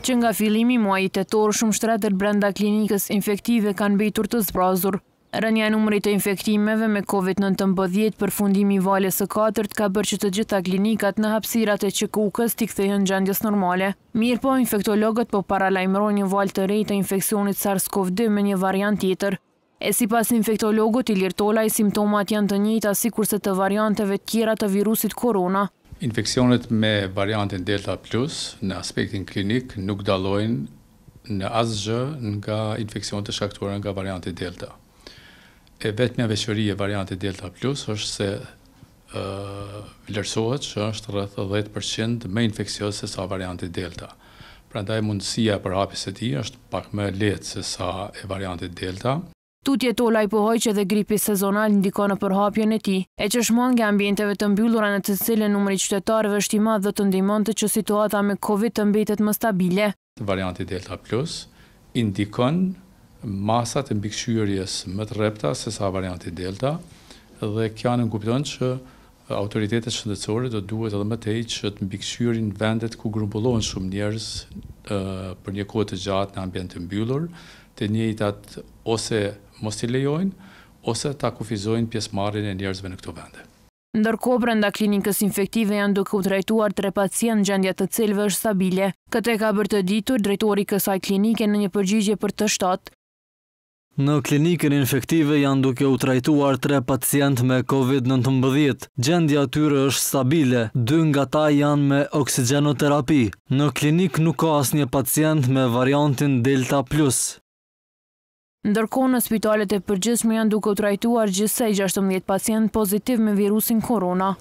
që nga filimi muajit e torë shumë shtratër brenda klinikës infektive kanë bejtur të zbrazur. Rënja numërit të infektimeve me COVID-19 për fundimi vales e katërt ka bërë që të gjitha klinikat në hapsirat e që kukës t'i kthejën gjendjes normale. Mirë po, infektologët po paralajmërojnë një val të rejtë e infekcionit SARS-CoV-2 me një variant tjetër. E si pas infektologët i lirtolaj, simptomat janë të njëta si kurse të varianteve tjera të virusit korona. Infekcionet me variantin Delta Plus në aspektin klinik nuk dalojnë në asgjë nga infekcionet të shaktuar nga variantin Delta. E vetëmja veqëri e variantin Delta Plus është se vlerësohet që është rrëth 10% me infekcionet se sa variantin Delta. Pra ndaj mundësia për hapis e ti është pak me letë se sa e variantin Delta. Tutje Tolaj pohoj që dhe gripi sezonal ndiko në përhapjën e ti, e që nga ambjenteve të mbyllura në të cilë numëri qytetarëve është i madhë dhe të ndimon të që situata me COVID të mbetet më stabile. Varianti Delta Plus indikon masat e mbikëshyërjes më të repta se sa varianti Delta, dhe kja në nënkupiton që autoritetet shëndetësore do duhet edhe më tej që të mbikëshyërin vendet ku grumbullohen shumë njerës për një kohë të gjatë në ambient të mbyllur, të njëjtat ose mos i lejojnë ose ta kufizojnë pjesëmarrjen e njerëzve në këto vende. Ndërkohë brenda klinikës infektive janë duke u trajtuar tre pacientë gjendja të cilve është stabile. Këtë ka bërë të ditur drejtori i kësaj klinike në një përgjigje për të shtatë, Në klinikën infektive janë duke u trajtuar tre pacient me COVID-19. Gjendja tyre është stabile, dy nga ta janë me oksigenoterapi. Në klinikë nuk ka asë një pacient me variantin Delta Plus. Ndërko në spitalet e përgjithme janë duke u trajtuar gjithsej 16 pacient pozitiv me virusin korona.